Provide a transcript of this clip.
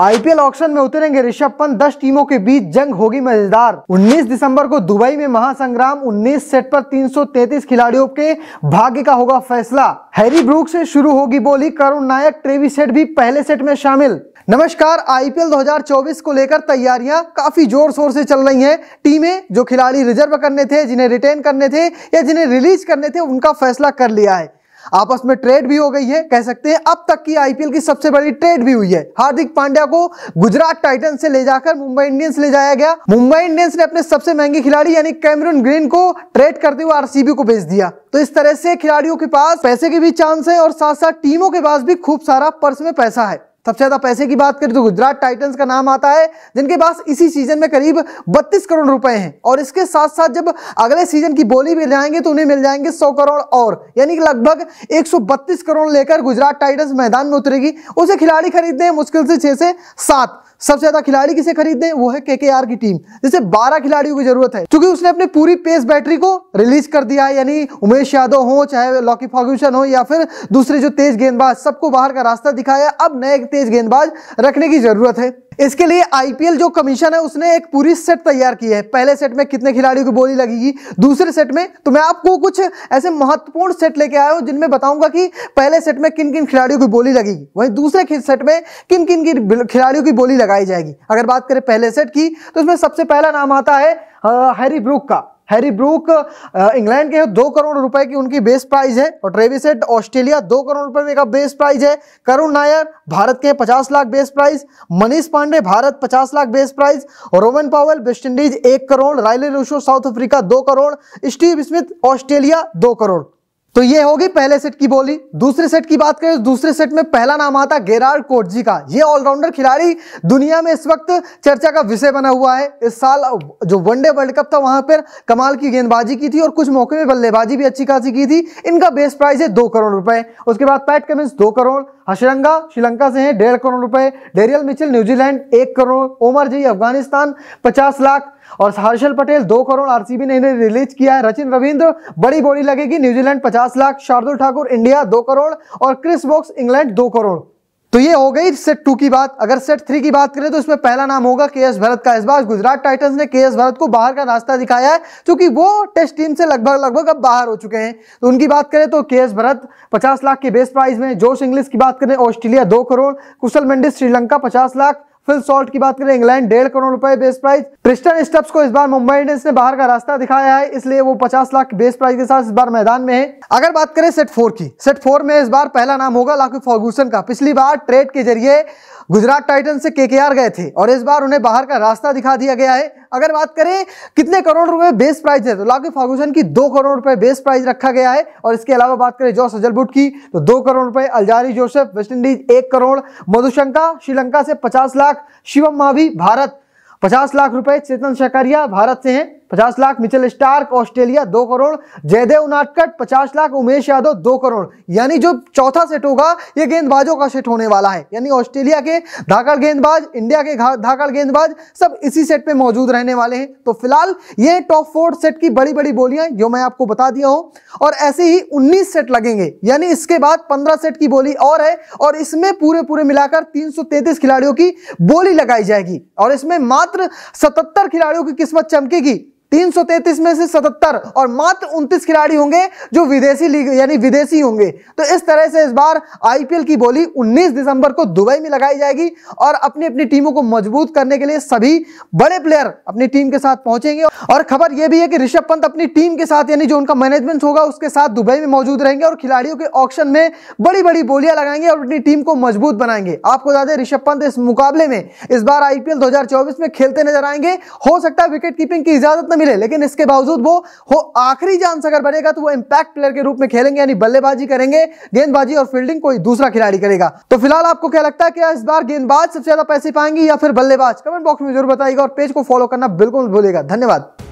IPL auction में उतरेंगे ऋषभ पंत दस टीमों के बीच जंग होगी मजेदार 19 दिसंबर को दुबई में महासंग्राम 19 सेट पर 333 खिलाड़ियों के भाग्य का होगा फैसला हैरी ब्रूक से शुरू होगी बोली करुण नायक ट्रेवी सेट भी पहले सेट में शामिल नमस्कार आईपीएल 2024 को लेकर तैयारियां काफी जोर शोर से चल रही हैं टीमें जो खिलाड़ी रिजर्व करने थे जिन्हें रिटेन करने थे या जिन्हें रिलीज करने थे उनका फैसला कर लिया है आपस में ट्रेड भी हो गई है कह सकते हैं अब तक की आईपीएल की सबसे बड़ी ट्रेड भी हुई है हार्दिक पांड्या को गुजरात टाइटन से ले जाकर मुंबई इंडियंस ले जाया गया मुंबई इंडियंस ने अपने सबसे महंगे खिलाड़ी यानी कैमरून ग्रीन को ट्रेड करते हुए आरसीबी को बेच दिया तो इस तरह से खिलाड़ियों के पास पैसे के भी चांस है और साथ साथ टीमों के पास भी खूब सारा पर्स में पैसा है सबसे ज्यादा पैसे की बात करें तो गुजरात टाइटंस का नाम आता है जिनके पास इसी सीजन में करीब 32 करोड़ रुपए हैं और इसके साथ साथ जब अगले सीजन की बोली भी जाएंगे तो उन्हें मिल जाएंगे 100 करोड़ और यानी कि लगभग 132 करोड़ लेकर गुजरात टाइटंस मैदान में उतरेगी उसे खिलाड़ी खरीदने मुश्किल से छह से सात सबसे ज्यादा खिलाड़ी किसे खरीदने वो है के की टीम जिसे 12 खिलाड़ियों की जरूरत है क्योंकि उसने अपनी पूरी पेस बैटरी को रिलीज कर दिया है यानी उमेश यादव हो चाहे लॉकी फॉग्यूशन हो या फिर दूसरे जो तेज गेंदबाज सबको बाहर का रास्ता दिखाया अब नए तेज गेंदबाज रखने की जरूरत है इसके लिए आईपीएल जो कमीशन है उसने एक पूरी सेट तैयार की है पहले सेट में कितने खिलाड़ियों की बोली लगेगी दूसरे सेट में तो मैं आपको कुछ ऐसे महत्वपूर्ण सेट लेके आया हूं जिनमें बताऊंगा कि पहले सेट में किन किन खिलाड़ियों की बोली लगेगी वहीं दूसरे सेट में किन किन की खिलाड़ियों की बोली लगाई जाएगी अगर बात करें पहले सेट की तो उसमें सबसे पहला नाम आता है हैरी ब्रुक का हैरी ब्रूक इंग्लैंड के दो करोड़ रुपए की उनकी बेस प्राइस है और ट्रेविसेट ऑस्ट्रेलिया दो करोड़ रुपए का बेस प्राइस है करुण नायर भारत के पचास लाख बेस प्राइस मनीष पांडे भारत पचास lakh base price Rovman Powell West Indies एक करोड़ रायले रूशो साउथ अफ्रीका दो करोड़ स्टीव स्मिथ ऑस्ट्रेलिया दो करोड़ तो ये होगी पहले सेट की बोली दूसरे सेट की बात करें दूसरे सेट में पहला नाम आता गेरार कोटजी का ये ऑलराउंडर खिलाड़ी दुनिया में इस वक्त चर्चा का विषय बना हुआ है इस साल जो वनडे वर्ल्ड कप था वहां पर कमाल की गेंदबाजी की थी और कुछ मौके में बल्लेबाजी भी अच्छी खासी की थी इनका बेस प्राइस है दो करोड़ रुपए उसके बाद पैट कमिंस दो करोड़ हशरंगा श्रीलंका से है डेढ़ करोड़ रुपए डेरियल मिचिल न्यूजीलैंड एक करोड़ ओमर जी अफगानिस्तान पचास लाख और हर्षल पटेल दो करोड़ आरसीबी ने इन्हें रिलीज किया है रचिन रविंद्र बड़ी बोली लगेगी न्यूजीलैंड पचास लाख शार्दुल ठाकुर इंडिया दो करोड़ और क्रिस बॉक्स इंग्लैंड दो करोड़ तो ये हो गई सेट टू की बात अगर सेट थ्री की बात करें तो इसमें पहला नाम होगा के एस भरत का इस बार गुजरात टाइटंस ने के एस भरत को बाहर का रास्ता दिखाया है क्योंकि वो टेस्ट टीम से लगभग लगभग अब बाहर हो चुके हैं तो उनकी बात करें तो के एस भरत पचास लाख के बेस प्राइस में जोश इंग्लिश की बात करें ऑस्ट्रेलिया दो करोड़ कुशल मंडिस श्रीलंका पचास लाख फिल सॉल्ट की बात करें इंग्लैंड डेढ़ करोड़ रुपए बेस प्राइस ट्रिस्टन स्टब्स को इस बार मुंबई इंडियंस ने बाहर का रास्ता दिखाया है इसलिए वो 50 लाख बेस प्राइस के साथ इस बार मैदान में है अगर बात करें सेट फोर की सेट फोर में इस बार पहला नाम होगा लाकू फॉर्गूसन का पिछली बार ट्रेड के जरिए गुजरात टाइटन से के गए थे और इस बार उन्हें बाहर का रास्ता दिखा दिया गया है अगर बात करें कितने करोड़ रुपए बेस प्राइस है तो लाके फार्गूसन की दो करोड़ रुपए बेस प्राइस रखा गया है और इसके अलावा बात करें जॉस अजलबुट की तो दो करोड़ रुपए अलजारी जोसेफ वेस्टइंडीज एक करोड़ मधुशंका श्रीलंका से पचास लाख शिवम मावी भारत पचास लाख रुपए चेतन शकारिया भारत से हैं पचास लाख मिचेल स्टार्क ऑस्ट्रेलिया दो करोड़ जयदेव नाटकट पचास लाख उमेश यादव दो करोड़ यानी जो चौथा सेट होगा ये गेंदबाजों का सेट होने वाला है यानी ऑस्ट्रेलिया के धाकड़ गेंदबाज इंडिया के धाकड़ गेंदबाज सब इसी सेट पे मौजूद रहने वाले हैं तो फिलहाल ये टॉप फोर सेट की बड़ी बड़ी बोलियां जो मैं आपको बता दिया हूं और ऐसे ही उन्नीस सेट लगेंगे यानी इसके बाद पंद्रह सेट की बोली और है और इसमें पूरे पूरे मिलाकर तीन खिलाड़ियों की बोली लगाई जाएगी और इसमें मात्र सतहत्तर खिलाड़ियों की किस्मत चमकेगी 333 में से 77 और मात्र 29 खिलाड़ी होंगे जो विदेशी लीग यानी विदेशी होंगे तो इस तरह से इस बार आईपीएल की बोली 19 दिसंबर को दुबई में लगाई जाएगी और अपनी अपनी टीमों को मजबूत करने के लिए सभी बड़े प्लेयर अपनी टीम के साथ पहुंचेंगे और खबर यह भी है कि ऋषभ पंत अपनी टीम के साथ यानी जो उनका मैनेजमेंट होगा उसके साथ दुबई में मौजूद रहेंगे और खिलाड़ियों के ऑप्शन में बड़ी बड़ी बोलियां लगाएंगे और अपनी टीम को मजबूत बनाएंगे आपको बता दें ऋषभ पंत इस मुकाबले में इस बार आईपीएल दो में खेलते नजर आएंगे हो सकता है विकेट कीपिंग की इजाजत न मिले लेकिन इसके बावजूद वो हो आखिरी चांस अगर बनेगा तो वो इंपैक्ट प्लेयर के रूप में खेलेंगे यानी बल्लेबाजी करेंगे गेंदबाजी और फील्डिंग कोई दूसरा खिलाड़ी करेगा तो फिलहाल आपको क्या लगता है कि इस बार गेंदबाज सबसे ज्यादा पैसे पाएंगे या फिर बल्लेबाज कमेंट बॉक्स में जरूर बताएगा और पेज को फॉलो करना बिल्कुल भूलेगा धन्यवाद